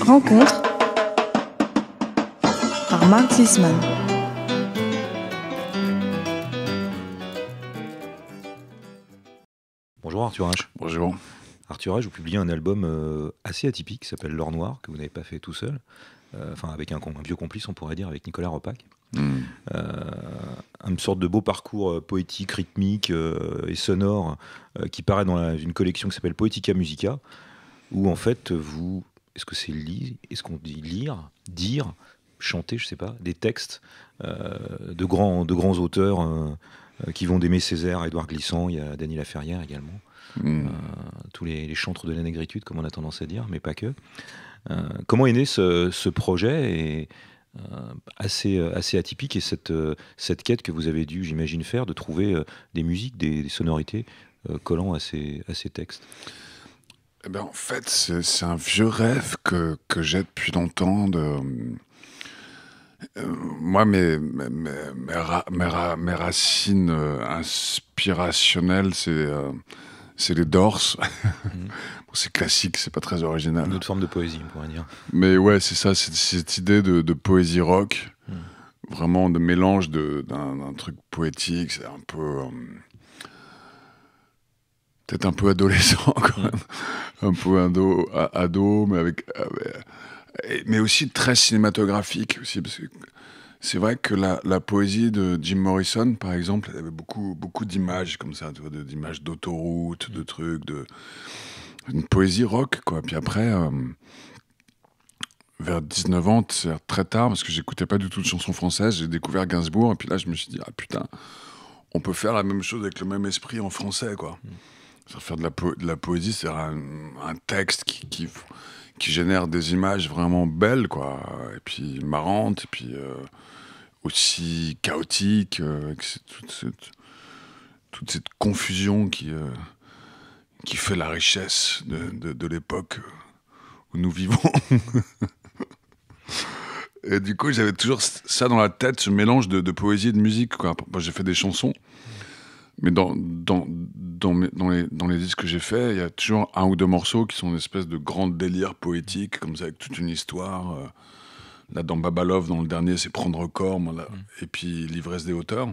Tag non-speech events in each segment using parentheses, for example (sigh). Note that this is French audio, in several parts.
Rencontre par Bonjour Arthur H. Bonjour. Arthur H, vous publiez un album euh, assez atypique qui s'appelle L'Or Noir, que vous n'avez pas fait tout seul, euh, enfin avec un, un vieux complice, on pourrait dire, avec Nicolas Ropac. Euh, une sorte de beau parcours euh, poétique, rythmique euh, et sonore qui paraît dans une collection qui s'appelle Poetica Musica, où en fait vous. Est-ce que c'est lire Est-ce qu'on dit lire Dire Chanter, je sais pas, des textes de, grands, de grands auteurs qui vont d'aimer Césaire, Édouard Glissant, il y a Daniela Ferrière également. Mm. tous les, chantres de la négritude, comme on a tendance à dire, mais pas que. comment est né ce, ce projet et, euh, assez, euh, assez atypique et cette, euh, cette quête que vous avez dû, j'imagine, faire de trouver des musiques, des, sonorités collant à ces, à ces textes. Eh ben, en fait, c'est un vieux rêve que, que j'ai depuis longtemps. De... moi, mes, mes, mes, racines inspirationnelles, c'est c'est les Dorses. (laughs) c'est classique, c'est pas très original. Une autre forme de poésie, on pourrait dire. Mais ouais, c'est ça, c'est cette idée de, poésie rock, hmm. vraiment de mélange d'un truc poétique, c'est un peu. Hum, peut-être un peu adolescent, (laughs) quand même. Hmm. un peu ado, ado mais avec. Euh, mais aussi très cinématographique, aussi, parce que c'est vrai que la, poésie de Jim Morrison, par exemple, elle avait beaucoup, beaucoup d'images comme ça, d'images d'autoroute, de trucs, de une poésie rock, quoi. Puis après, euh, vers 19 ans, c'est-à-dire très tard, parce que j'écoutais pas du tout de chansons françaises, j'ai découvert Gainsbourg, et puis là, je me suis dit, ah putain, on peut faire la même chose avec le même esprit en français, quoi. cest mm. Faire de la, de la poésie, c'est un, un, texte qui, qui, génère des images vraiment belles, quoi, et puis marrantes, et puis. Euh, aussi chaotique, euh, avec toute cette, confusion qui, euh, qui fait la richesse de, l'époque euh, où nous vivons. (laughs) Et du coup, j'avais toujours ça dans la tête, ce mélange de, poésie et de musique. J'ai fait des chansons, mais dans, dans, les, disques que j'ai faits, il y a toujours un ou deux morceaux qui sont une espèce de grand délire poétique, comme ça, avec toute une histoire. Là, dans Babalov, dans le dernier, c'est prendre corps, mm. et puis l'ivresse des hauteurs.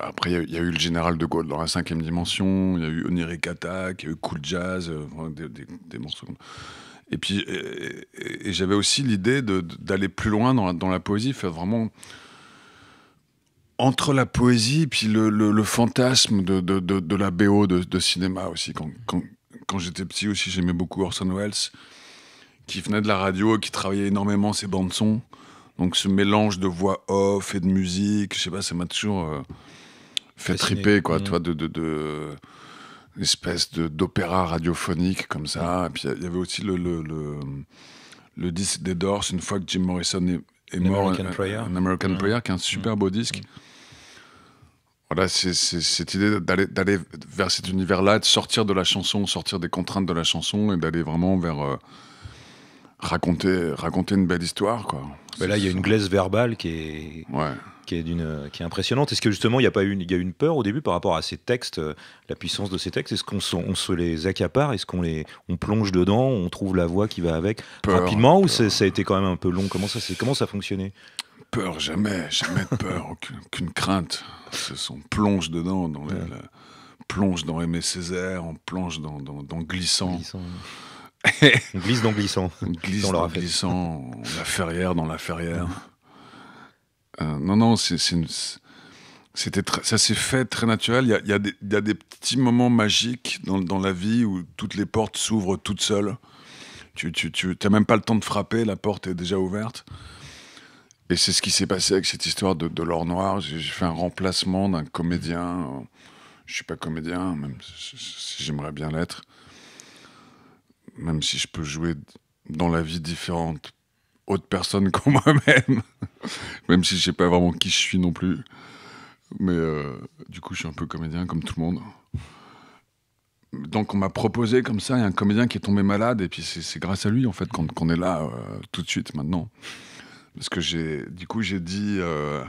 Après, il y, a eu le général de Gaulle dans la cinquième dimension, il y a eu Oniric Attack, il y a eu Cool Jazz, euh, des, morceaux Et puis, j'avais aussi l'idée d'aller plus loin dans la, poésie, faire vraiment entre la poésie et puis le, fantasme de, la BO de, cinéma aussi. Quand, quand j'étais petit aussi, j'aimais beaucoup Orson Welles qui venait de la radio qui travaillait énormément ses bandes son. Donc ce mélange de voix off et de musique, je sais pas, ça m'a toujours euh, fait triper, quoi, mm. toi de, de, de une espèce d'opéra radiophonique comme ça. Et puis il y avait aussi le, le, le, le disque des Doors, une fois que Jim Morrison est, est mort, American un, Prayer, un American mm. Prayer, qui est un mm. super beau disque. Voilà, c'est cette idée d'aller vers cet univers-là, de sortir de la chanson, sortir des contraintes de la chanson et d'aller vraiment vers... Euh, raconter, raconter une belle histoire. Quoi. là, il y a une glaise verbale qui est, qui est, d'une, qui est impressionnante. Est-ce que justement, il y a pas une, il y a une peur au début par rapport à ces textes, euh, la puissance de ces textes Est-ce qu'on se, on se les accapare Est-ce qu'on les, on plonge dedans On trouve la voix qui va avec rapidement ou ça a été quand même un peu long Comment ça, c'est, comment ça fonctionnait Peur, jamais, jamais de peur, aucune, crainte. on sont plonge dedans, dans plonge dans Aimé Césaire, on plonge dans, dans, Glissant glisse dans glissant. glisse dans, glissant, la ferrière dans la ferrière. Euh, non, non, c'était ça s'est fait très naturel. Il y a, des petits moments magiques dans, la vie où toutes les portes s'ouvrent toutes seules. Tu n'as même pas le temps de frapper, la porte est déjà ouverte. Et c'est ce qui s'est passé avec cette histoire de, de l'or noir. J'ai fait un remplacement d'un comédien. Euh, je suis pas comédien, même si j'aimerais bien l'être même si je peux jouer dans la vie différente autre personne (laughs) que moi-même, même si je sais pas vraiment qui je suis non plus. Mais euh, du coup, je suis un peu comédien comme tout le monde. Donc on m'a proposé comme ça, il y a un comédien qui est tombé malade, et puis c'est grâce à lui en fait qu'on est là euh, tout de suite maintenant. Parce que j'ai, du coup, j'ai dit euh,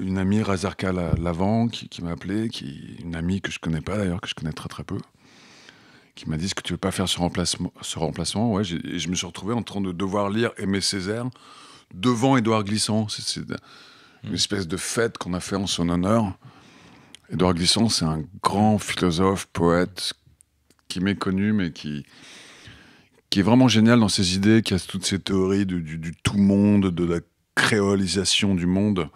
une amie, Razarka Lavant, qui, qui m'a appelé, qui, une amie que je connais pas d'ailleurs, que je connais très très peu, qui m'a dit ce que tu veux pas faire ce remplacement, ce remplacement ouais, Et je me suis retrouvé en train de devoir lire Aimé Césaire devant Édouard Glissant. C'est une hmm. espèce de fête qu'on a fait en son honneur. Édouard Glissant, c'est un grand philosophe, poète, qui m'est connu, mais qui, qui est vraiment génial dans ses idées, qui a toutes ces théories du, du tout monde, de la créolisation du monde.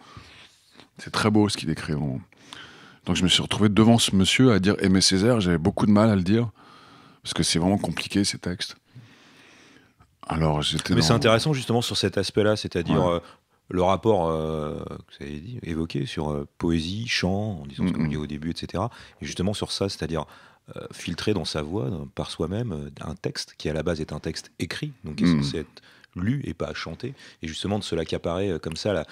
C'est très beau ce qu'il écrit. Donc je me suis retrouvé devant ce monsieur à dire Aimé Césaire, j'avais beaucoup de mal à le dire. Parce que c'est vraiment compliqué ces textes. Alors, Mais c'est intéressant justement sur cet aspect-là, c'est-à-dire euh, le rapport euh, que vous avez évoqué sur euh, poésie, chant, en disant ce qu'on dit au début, etc. Et justement sur ça, c'est-à-dire filtrer dans sa voix, par soi-même, un texte qui à la base est un texte écrit, donc qui est mm. censé être lu et pas chanté, et justement de qui apparaît comme ça, la,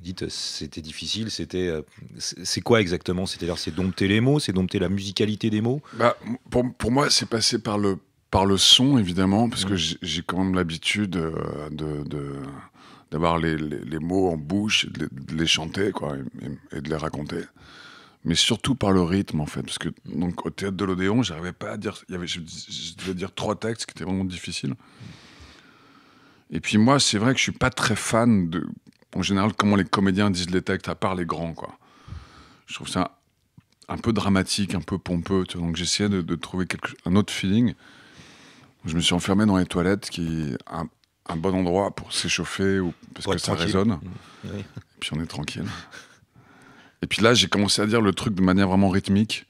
dites c'était difficile, c'était euh, c'est quoi exactement C'est-à-dire c'est dompter les mots, c'est dompter la musicalité des mots bah, pour, pour, moi, c'est passé par le, par le son, évidemment, parce que mmh. j'ai quand même l'habitude euh, de... d'avoir les, les, mots en bouche, de, les, chanter quoi, et, de les raconter. Mais surtout par le rythme, en fait. Parce que mmh. donc, au théâtre de l'Odéon, j'arrivais pas à dire... Il y avait, je, je, devais dire trois textes qui étaient vraiment difficile. Mmh. Et puis moi, c'est vrai que je suis pas très fan de, en général, comment les comédiens disent les textes, à part les grands, quoi. Je trouve ça un peu dramatique, un peu pompeux. Donc j'essayais de, trouver un autre feeling. Je me suis enfermé dans les toilettes, qui un, un bon endroit pour s'échauffer, ou, parce que ça résonne. Mmh. Et puis on est tranquille. et puis là, j'ai commencé à dire le truc de manière vraiment rythmique,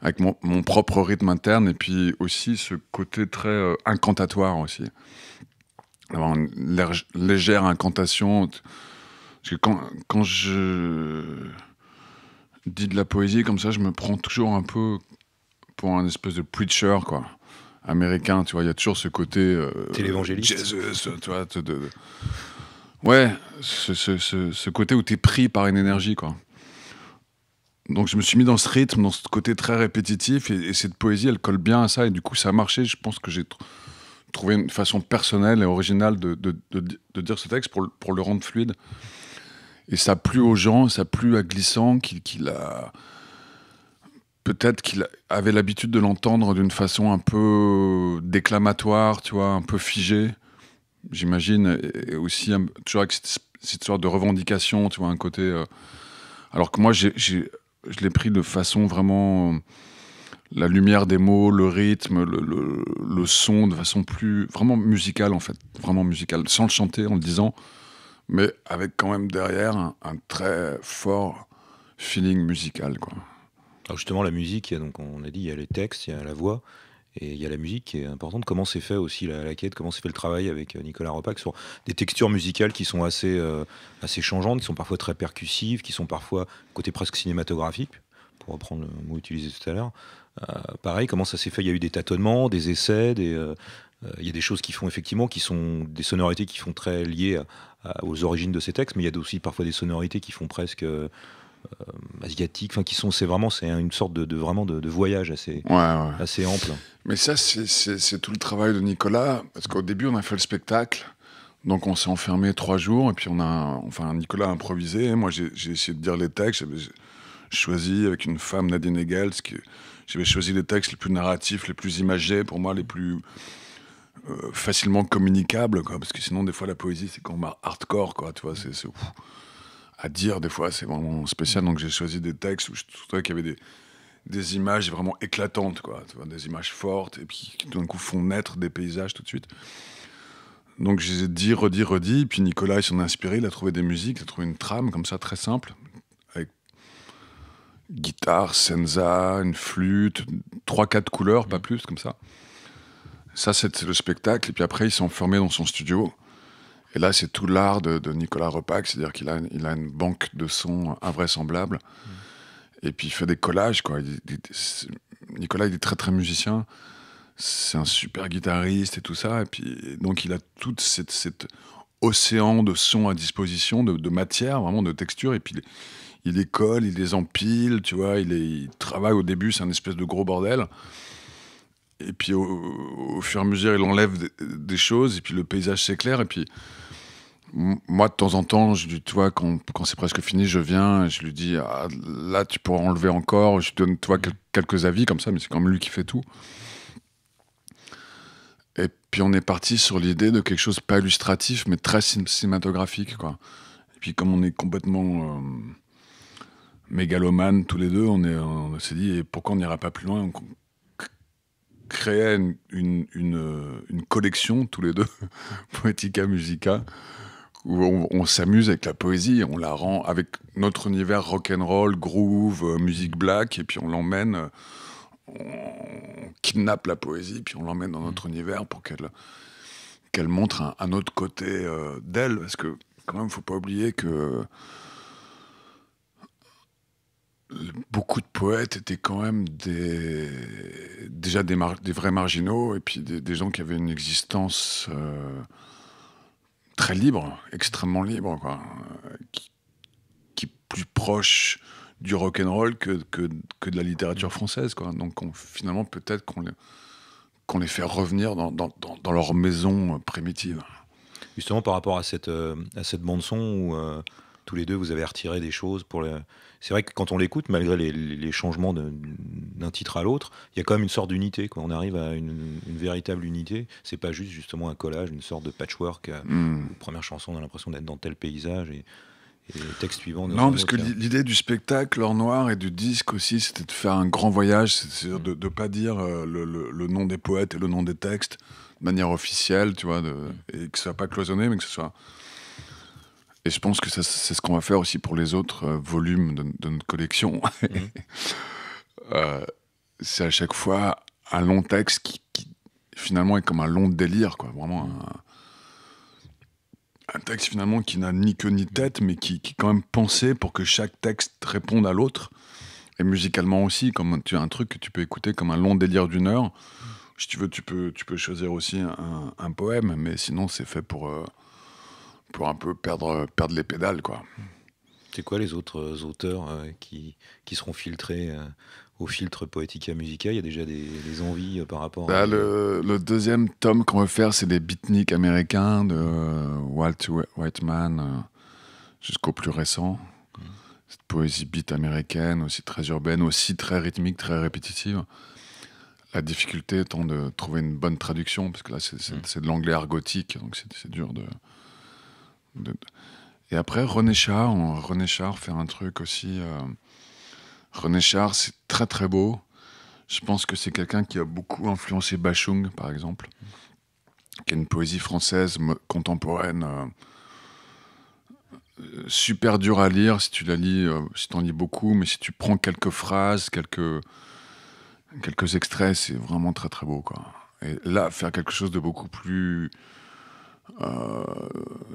avec mon, propre rythme interne, et puis aussi ce côté très euh, incantatoire aussi d'avoir une légère incantation. Parce que quand, quand, je dis de la poésie comme ça, je me prends toujours un peu pour un espèce de preacher, quoi. Américain, tu vois, il y a toujours ce côté. Euh, T'es l'évangéliste. Ouais, ce, ce, ce, côté où t'es pris par une énergie, quoi. Donc je me suis mis dans ce rythme, dans ce côté très répétitif, et, cette poésie, elle colle bien à ça, et du coup, ça a marché. Je pense que j'ai trouver une façon personnelle et originale de, de, de, dire ce texte pour le, pour le rendre fluide. Et ça a plu aux gens, ça a plu à Glissant, qu'il a. Peut-être qu'il avait l'habitude de l'entendre d'une façon un peu déclamatoire, tu vois, un peu figée, j'imagine, et aussi toujours avec cette, cette, histoire de revendication, tu vois, un côté. Euh, alors que moi, je l'ai pris de façon vraiment la lumière des mots, le rythme, le, le, son de façon plus vraiment musicale en fait, vraiment musicale, sans le chanter en le disant, mais avec quand même derrière un, très fort feeling musical quoi. justement la musique, donc on a dit il y a les textes, il y a la voix. Et il y a la musique qui est importante. Comment s'est fait aussi la, la quête Comment s'est fait le travail avec euh, Nicolas Repac sur des textures musicales qui sont assez, euh, assez changeantes, qui sont parfois très percussives, qui sont parfois côté presque cinématographique, pour reprendre le mot utilisé tout à l'heure. Euh, pareil, comment ça s'est fait Il y a eu des tâtonnements, des essais, des... Euh, euh, il y a des choses qui font effectivement, qui sont des sonorités qui font très liées aux origines de ces textes, mais il y a aussi parfois des sonorités qui font presque asiatiques, enfin qui sont, c'est vraiment, c'est une sorte de, vraiment de, voyage assez, assez ample. Mais ça, c'est tout le travail de Nicolas, parce qu'au début, on a fait le spectacle, donc on s'est enfermé trois jours, et puis on a, enfin Nicolas a improvisé, moi j'ai essayé de dire les textes, choisi avec une femme, Nadine Hegels, j'avais choisi les textes les plus narratifs, les plus imagés, pour moi les plus euh, facilement communicables, quoi, parce que sinon des fois la poésie c'est quand même hardcore, quoi, tu vois, c'est à dire des fois c'est vraiment spécial, donc j'ai choisi des textes où je trouvais qu'il y avait des, des images vraiment éclatantes, quoi, des images fortes, et puis qui d'un coup font naître des paysages tout de suite. Donc je les ai dit, redit, redit, puis Nicolas il s'en est inspiré, il a trouvé des musiques, il a trouvé une trame comme ça très simple, guitare, senza, une flûte, trois, quatre couleurs, pas plus, comme ça. Ça, c'est le spectacle. Et puis après, ils sont formés dans son studio. Et là, c'est tout l'art de, Nicolas Repac, c'est-à-dire qu'il a, une banque de sons invraisemblable. Et puis il fait des collages, quoi. Nicolas, il est très très musicien. C'est un super guitariste et tout ça. Et puis donc il a tout cet, océan de sons à disposition, de, de matière, vraiment de texture. Et puis il les colle, il les empile, tu vois, il, travaille au début, c'est un espèce de gros bordel. Et puis au, fur et à mesure, il enlève des, choses, et puis le paysage s'éclaire, et puis moi, de temps en temps, je lui, tu vois, quand, quand c'est presque fini, je viens je lui dis ah, là, tu pourras enlever encore. Je donne, toi quelques avis comme ça, mais c'est quand même lui qui fait tout. Et puis, on est parti sur l'idée de quelque chose pas illustratif, mais très cinématographique, quoi. Et puis, comme on est complètement. Euh, mégalomane tous les deux, on s'est on dit et pourquoi on n'ira pas plus loin On crée une, collection tous les deux, (laughs) Poetica Musica, où on, s'amuse avec la poésie, on la rend avec notre univers rock and roll, groove, euh, musique black, et puis on l'emmène, on kidnappe la poésie, puis on l'emmène dans notre univers pour qu'elle montre un, autre côté euh, d'elle, parce que quand même, faut pas oublier que beaucoup de poètes étaient quand même des, déjà des, vrais marginaux et puis des, gens qui avaient une existence euh, très libre, extrêmement libre, quoi. Qui, est plus proche du rock and roll que, de la littérature française, quoi. Donc finalement peut-être qu'on les, les fait revenir dans, leur maison primitive. Justement par rapport à cette, euh, à cette bande son où euh, tous les deux, vous avez retiré des choses. Pour C'est vrai que quand on l'écoute, malgré les, changements d'un titre à l'autre, il y a quand même une sorte d'unité. On arrive à une, véritable unité. C'est pas juste justement un collage, une sorte de patchwork. Euh, hmm. Première chanson, on a l'impression d'être dans tel paysage. Et, le texte suivant. Non, parce que euh. l'idée du spectacle l'or noir et du disque aussi, c'était de faire un grand voyage, c'est-à-dire de ne pas dire euh, le, nom des poètes et le nom des textes de manière officielle, tu vois, de, hmm. et que ça soit pas cloisonné, mais que ce soit et je pense que c'est ce qu'on va faire aussi pour les autres euh, volumes de, notre collection. Mhm. (laughs) Euh, c'est à chaque fois un long texte qui, finalement est comme un long délire, quoi. Vraiment mhm. un, texte finalement qui n'a ni queue ni tête, mais qui, est quand même pensé pour que chaque texte réponde à l'autre. Et musicalement aussi, comme tu as un truc que tu peux écouter comme un long délire d'une heure. Si tu veux, tu peux, tu peux choisir aussi un, poème, mais sinon c'est fait pour. Euh, pour un peu perdre, perdre les pédales. quoi. C'est quoi les autres euh, auteurs euh, qui, seront filtrés euh, au filtre Poetica Musica Il y a déjà des, envies par rapport bah, à... le, le, deuxième tome qu'on veut faire, c'est des beatniks américains, de Walt Whiteman jusqu'au plus récent. Cette poésie beat américaine, aussi très urbaine, aussi très rythmique, très répétitive. La difficulté étant de trouver une bonne traduction, parce que là, c'est mm. de l'anglais argotique, donc c'est dur de, et après, René Char, René Char fait un truc aussi. Euh, René Char, c'est très très beau. Je pense que c'est quelqu'un qui a beaucoup influencé Bachung, par exemple, qui a une poésie française contemporaine euh, euh, super dure à lire si tu la lis, lis beaucoup, mais si tu prends quelques phrases, quelques, quelques extraits, c'est vraiment très très beau. Quoi. Et là, faire quelque chose de beaucoup plus euh,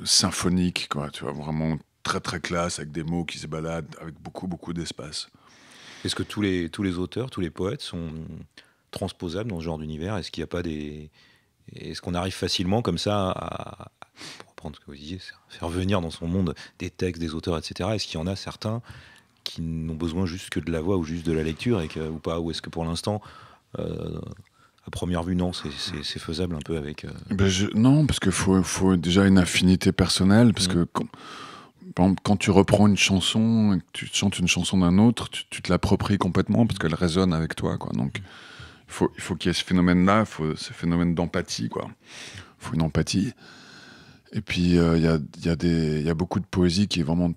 symphonique, quoi. Tu vois, vraiment très très classe, avec des mots qui se baladent, avec beaucoup beaucoup d'espace. Est-ce que tous les, tous les auteurs, tous les poètes sont transposables dans ce genre d'univers Est-ce qu'il n'y a pas des. Est-ce qu'on arrive facilement comme ça à. Pour reprendre ce que vous disiez, faire venir dans son monde des textes, des auteurs, etc. Est-ce qu'il y en a certains qui n'ont besoin juste que de la voix ou juste de la lecture et ou pas Ou est-ce que pour l'instant. Euh, première vue, non, c'est faisable un peu avec. Euh, ben, non, parce qu'il faut, déjà une affinité personnelle, parce mm. que quand, tu reprends une chanson, tu chantes une chanson d'un autre, tu, te l'appropries complètement parce qu'elle résonne avec toi, quoi. Donc, faut, il faut qu'il y ait ce phénomène-là, ce phénomène d'empathie, quoi. Il faut une empathie. Et puis, euh, il y, a, beaucoup de poésie qui est vraiment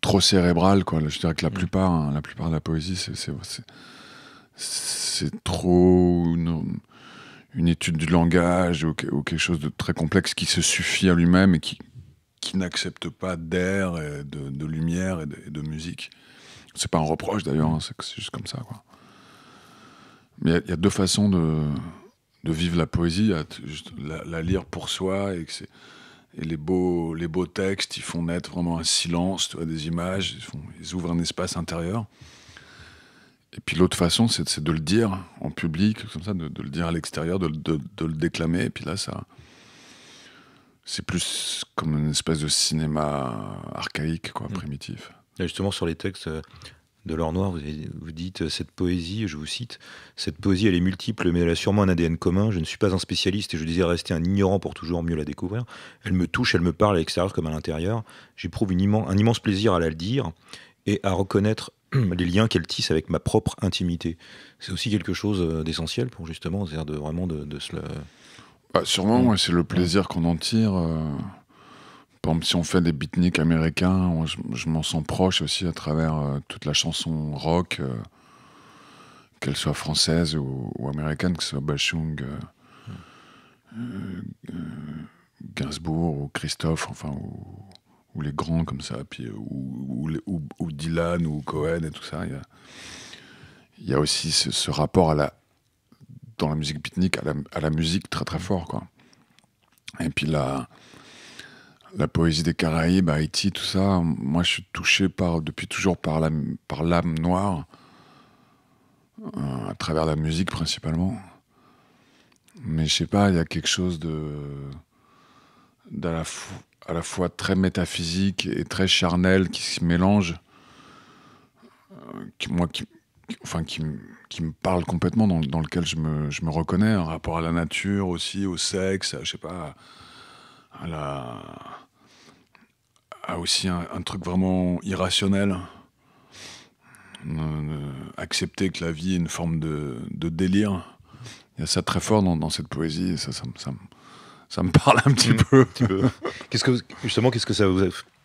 trop cérébrale, quoi. Je dirais que la mm. plupart, hein, la plupart de la poésie, c'est c'est trop une, étude du langage ou, quelque chose de très complexe qui se suffit à lui-même et qui, qui n'accepte pas d'air, et de, lumière et de, musique. C'est pas un reproche d'ailleurs, hein, c'est juste comme ça. Quoi. Mais il y, a deux façons de, de vivre la poésie, la, la, lire pour soi et c'est et les beaux, les beaux textes, ils font naître vraiment un silence, tu des images, ils, ouvrent un espace intérieur. Et puis l'autre façon, c'est de le dire en public, comme ça, de, le dire à l'extérieur, de, le déclamer. Et puis là, ça. C'est plus comme une espèce de cinéma archaïque, quoi, mm. primitif. justement, sur les textes euh, de l'or noir, vous, dites euh, Cette poésie, je vous cite, cette poésie, elle est multiple, mais elle a sûrement un ADN commun. Je ne suis pas un spécialiste et je disais rester un ignorant pour toujours mieux la découvrir. Elle me touche, elle me parle à l'extérieur comme à l'intérieur. J'éprouve un immense plaisir à la dire et à reconnaître les (clears throat) liens qu'elle tisse avec ma propre intimité. C'est aussi quelque chose euh, d'essentiel pour justement, c'est-à-dire de, vraiment de, se bah, sûrement, mm. c'est le plaisir qu'on en tire. Euh. Par exemple, si on fait des beatniks américains, je, m'en sens proche aussi à travers euh, toute la chanson rock, qu'elle soit française ou, américaine, que ce soit Bachung, mm. Gainsbourg ou Christophe, enfin, ou, ou les grands comme ça, puis, euh, ou, ou, Dylan ou Cohen et tout ça. Il y a, aussi ce, rapport à la, dans la musique beatnik à la, musique très très fort. Quoi. Et puis la, la poésie des Caraïbes, Haïti, tout ça, moi je suis touché par, depuis toujours par l'âme, par l'âme noire, euh, à travers la musique principalement. Mais je sais pas, il y a quelque chose de d'à la fois à la fois très métaphysique et très charnel qui se mélange, euh, qui, moi, qui, enfin, qui, me parle complètement, dans, lequel je me, reconnais, en rapport à la nature aussi, au sexe, à, je sais pas, à la. aussi un, truc vraiment irrationnel. accepter que la vie est une forme de, délire. Il y a ça très fort dans, cette poésie, ça, ça, ça me parle un petit mm. peu. qu'est-ce que justement, qu'est-ce que ça vous,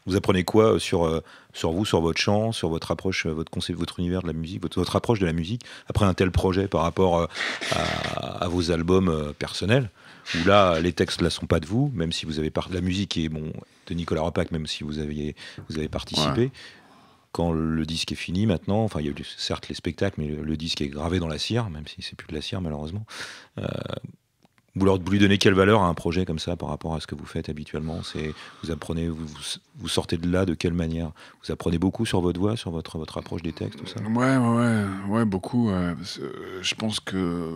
vous apprenez quoi euh, sur, euh, sur vous, sur votre chant, sur votre approche, euh, votre concept, votre univers de la musique, votre, approche de la musique après un tel projet par rapport à, vos albums personnels où là les textes là sont pas de vous, même si vous avez part la musique est bon de Nicolas Repac, même si vous aviez vous avez participé. Quand le disque est fini maintenant, enfin il y a eu certes les spectacles, mais le, disque est gravé dans la cire, même si c'est plus de la cire malheureusement vous, leur, lui donnez quelle valeur à un projet comme ça par rapport à ce que vous faites habituellement C'est vous apprenez, vous, sortez de là de quelle manière Vous apprenez beaucoup sur votre voix, sur votre votre approche des textes, tout ça Ouais, ouais, ouais, beaucoup. Euh, je pense que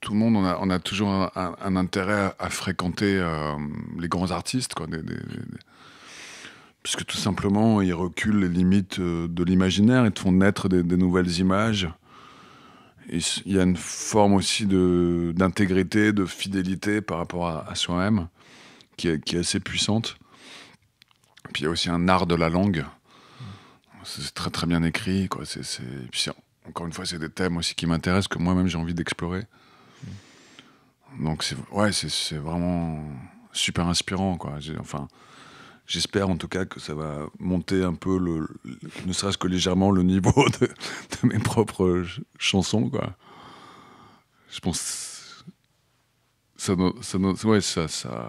tout le monde on a, toujours un, intérêt à, fréquenter euh, les grands artistes, quoi, des, puisque tout simplement ils reculent les limites euh, de l'imaginaire et te font naître des, nouvelles images il y a une forme aussi d'intégrité, de, fidélité par rapport à, soi-même qui, est, assez puissante. Puis il y a aussi un art de la langue. C'est très très bien écrit. Quoi. c'est encore une fois, c'est des thèmes aussi qui m'intéressent, que moi-même j'ai envie d'explorer. Mm. Donc c'est ouais, c'est vraiment super inspirant. Quoi. Enfin, J'espère en tout cas que ça va monter un peu, le, ne serait-ce que légèrement, le niveau (laughs) de, mes propres chansons. Quoi. Je pense. Ça, ça, ça,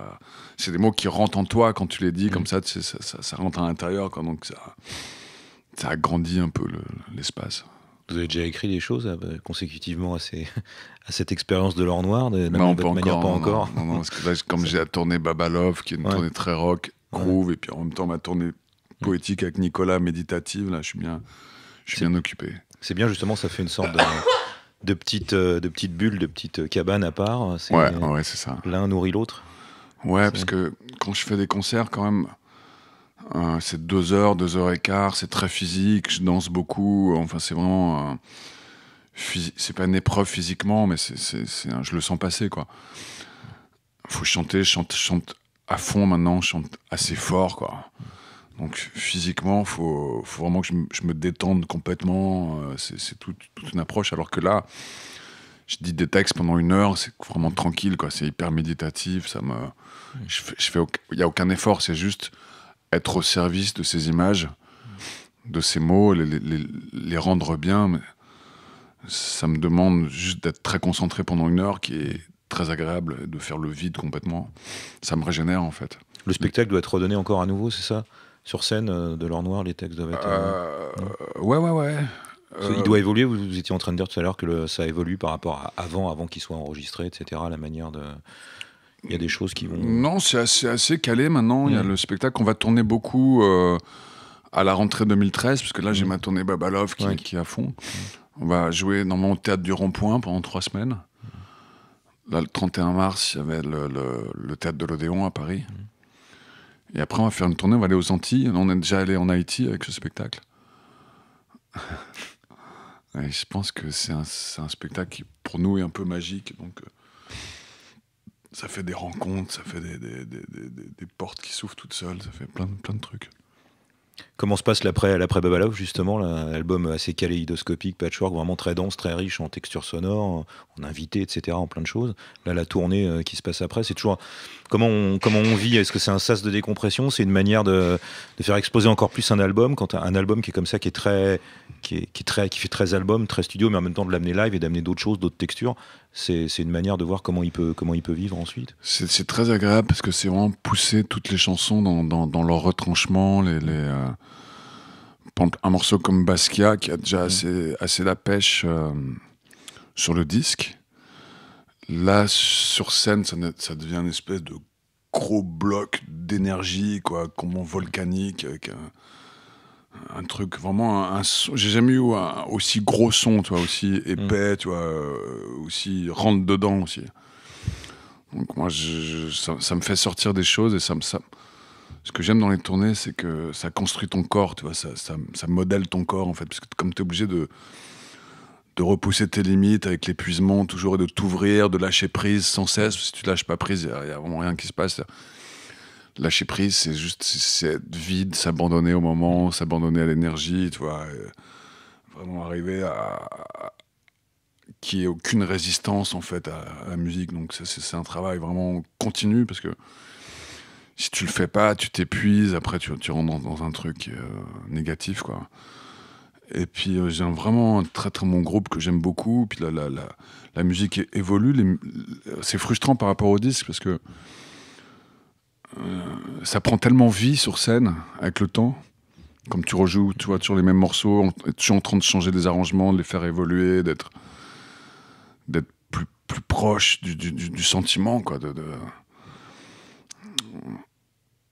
c'est des mots qui rentrent en toi quand tu les dis, mm. comme ça, ça, rentre à l'intérieur. Donc ça, ça agrandit un peu l'espace. vous avez déjà écrit des choses euh, consécutivement à, (laughs) à cette expérience de l'or noir de, de Non, pas, manière, encore, pas encore. Non, parce que (laughs) comme j'ai tourné Babalov, qui est une tournée très rock, groove, et puis en même temps ma tournée poétique avec Nicolas, méditative, là je suis bien, je suis bien occupé. C'est bien justement, ça fait une sorte de... (laughs) de petites, euh, de petites bulles, de petites euh, cabanes à part. ouais, ouais, c'est ça. L'un nourrit l'autre. Ouais, parce que quand je fais des concerts, quand même, euh, c'est deux heures, deux heures et quart, c'est très physique, je danse beaucoup. Enfin, c'est vraiment. c'est pas une épreuve physiquement, mais c'est, je le sens passer, quoi. Faut chanter, chante, chante à fond maintenant, je chante assez fort, quoi. Donc physiquement, faut, faut vraiment que je, me détende complètement. Euh, c'est toute une approche. Alors que là, je dis des textes pendant une heure, c'est vraiment tranquille, quoi. C'est hyper méditatif. Ça me, je, fais, il y a aucun effort. C'est juste être au service de ces images, de ces mots, les, rendre bien. ça me demande juste d'être très concentré pendant une heure, qui est très agréable de faire le vide complètement. Ça me régénère en fait. Le spectacle doit être redonné encore à nouveau, c'est ça Sur scène, euh, de l'or noir, les textes doivent être. Euh, euh, ouais, ouais, ouais. Il doit évoluer, vous, étiez en train de dire tout à l'heure que ça évolue par rapport à avant, avant qu'il soit enregistré, etc. La manière de. Il y a des choses qui vont. Non, c'est assez, calé maintenant. Il y a mm. le spectacle On va tourner beaucoup à la rentrée 2013, puisque là j'ai mm. ma tournée Babalov qui, est à fond. On va jouer dans mon théâtre du Rond-Point pendant trois semaines. Là, le 31 mars, il y avait le, le, théâtre de l'Odéon à Paris. Mm. Et après, on va faire une tournée, on va aller aux Antilles. On est déjà allé en Haïti avec ce spectacle. (laughs) je pense que c'est un, un, spectacle qui, pour nous, est un peu magique. Donc, euh, ça fait des rencontres, ça fait des, portes qui s'ouvrent toutes seules, ça fait plein, plein de trucs. Comment se passe l'après Babalov, justement L'album assez kaléidoscopique, patchwork, vraiment très dense, très riche en textures sonores, en invités, etc., en plein de choses. Là, la tournée euh, qui se passe après, c'est toujours. Comment on, comment on vit Est-ce que c'est un sas de décompression C'est une manière de, faire exposer encore plus un album Quand un album qui est comme ça, qui est très qui, qui, très, qui fait 13 albums, 13 studios, mais en même temps de l'amener live et d'amener d'autres choses, d'autres textures, c'est une manière de voir comment il peut, comment il peut vivre ensuite. C'est très agréable parce que c'est vraiment pousser toutes les chansons dans, leur retranchement, les. Euh, un morceau comme Basquiat qui a déjà assez, assez la pêche euh, sur le disque. Là, sur scène, ça, devient une espèce de gros bloc d'énergie, quoi, comment volcanique. Avec, un truc vraiment un, j'ai jamais eu un, aussi gros son toi aussi épais mm. euh, aussi rentre dedans aussi donc moi ça, me fait sortir des choses et ça me ça, ce que j'aime dans les tournées c'est que ça construit ton corps tu vois ça, ça, modèle ton corps en fait parce que comme tu es obligé de de repousser tes limites avec l'épuisement toujours et de t'ouvrir de lâcher prise sans cesse si tu lâches pas prise il n'y y, a vraiment rien qui se passe lâcher prise, c'est juste être vide, s'abandonner au moment, mm. s'abandonner à l'énergie, tu vois. Vraiment arriver à. qu'il n'y ait aucune résistance, en fait, à, la musique. Donc, c'est un travail vraiment continu parce que si tu le fais pas, tu t'épuises, après, tu, tu rentres dans, un truc euh, négatif, quoi. Et puis j'aime euh, j'ai vraiment un très très bon groupe que j'aime beaucoup. Puis la, la, la, musique évolue. C'est frustrant par rapport au disque parce que euh, ça prend tellement vie sur scène avec le temps. Comme tu rejoues, tu sur les mêmes morceaux, tu es en train de changer des arrangements, de les faire évoluer, d'être plus, plus proche du, sentiment, quoi.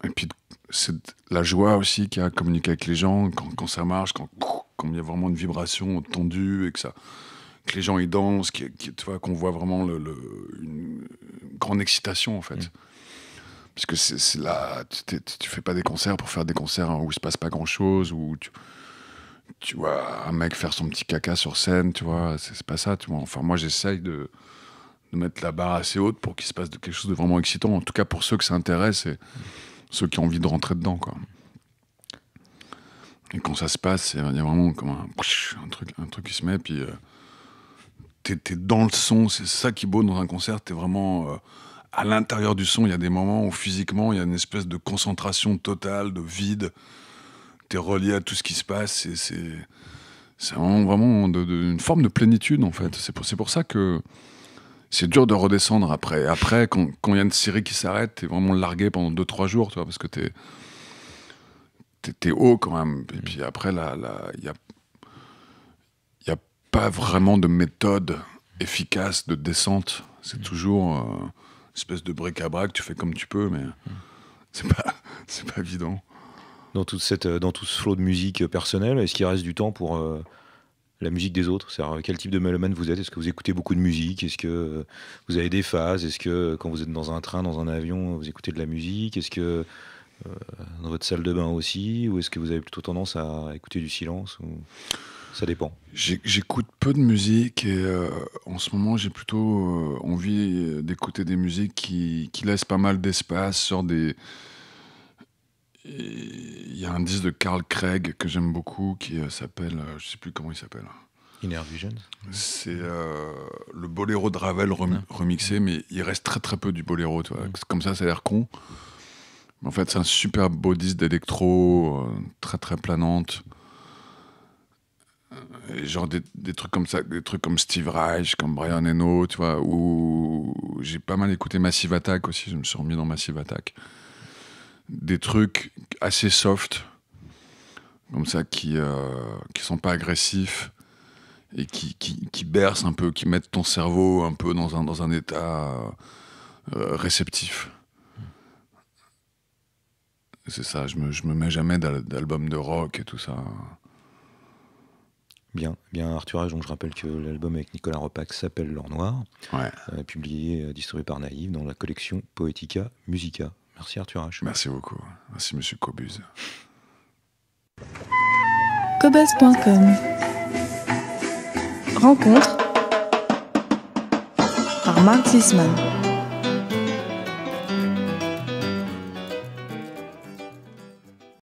Et puis, c'est la joie aussi qu'il y a à communiquer avec les gens, quand, ça marche, quand, quand il y a vraiment une vibration tendue et que ça que les gens y dansent, qu'on voit vraiment une grande excitation en fait. Mmh que c'est là, tu, tu fais pas des concerts pour faire des concerts où il se passe pas grand chose, où tu, vois un mec faire son petit caca sur scène, tu vois, c'est pas ça, tu vois. Enfin, moi, j'essaye de, mettre la barre assez haute pour qu'il se passe quelque chose de vraiment excitant, en tout cas pour ceux que ça intéresse et ceux qui ont envie de rentrer dedans, quoi. Et quand ça se passe, il y a vraiment comme un, truc, un truc qui se met, puis euh, tu t'es dans le son, c'est ça qui est beau dans un concert, t'es vraiment. Euh, à l'intérieur du son, il y a des moments où physiquement, il y a une espèce de concentration totale, de vide. Tu es relié à tout ce qui se passe. Et c'est, c'est vraiment, vraiment une forme de plénitude, en fait. C'est pour, c'est pour ça que c'est dur de redescendre après. Après, quand il y a une série qui s'arrête, t'es vraiment largué pendant 2-3 jours, tu parce que tu es haut quand même. Et puis après, il n'y a, y a pas vraiment de méthode efficace de descente. C'est toujours. Euh, espèce de bric-à-brac, tu fais comme tu peux, mais c'est pas, (laughs) c'est pas évident. Dans, toute cette, euh, dans tout ce flot de musique euh, personnelle, est-ce qu'il reste du temps pour euh, la musique des autres cest Quel type de mélomane vous êtes Est-ce que vous écoutez beaucoup de musique Est-ce que vous avez des phases Est-ce que quand vous êtes dans un train, dans un avion, vous écoutez de la musique Est-ce que dans votre salle de bain aussi Ou est-ce que vous avez plutôt tendance à écouter du silence ou... Ça dépend. J'écoute peu de musique et euh, en ce moment j'ai plutôt euh, envie d'écouter des musiques qui, qui, laissent pas mal d'espace sur des. Il y a un disque de Carl Craig que j'aime beaucoup qui euh, s'appelle, je sais plus comment il s'appelle. Inner Vision C'est le boléro de Ravel ah. remixé, mais il reste très très peu du boléro. Tu mm. Comme ça, ça a l'air con. Mais en fait, c'est un super beau disque d'électro, très très planante genre des, trucs comme ça, des trucs comme Steve Reich, comme Brian Eno, tu vois, ou j'ai pas mal écouté Massive Attack aussi, je me suis remis dans Massive Attack. Des trucs assez soft, comme ça, qui, euh, qui sont pas agressifs et qui, qui, bercent un peu, qui mettent ton cerveau un peu dans un, dans un état euh, réceptif. C'est ça, je me, je me mets jamais d'album de rock et tout ça. Bien, bien Arthur H. Donc je rappelle que l'album avec Nicolas Repac s'appelle L'Or Noir, euh, publié, et euh, distribué par Naïve dans la collection Poetica Musica. Merci Arthur H. Merci beaucoup. Merci Monsieur Cobuz. Cobuz.com Rencontre par Marc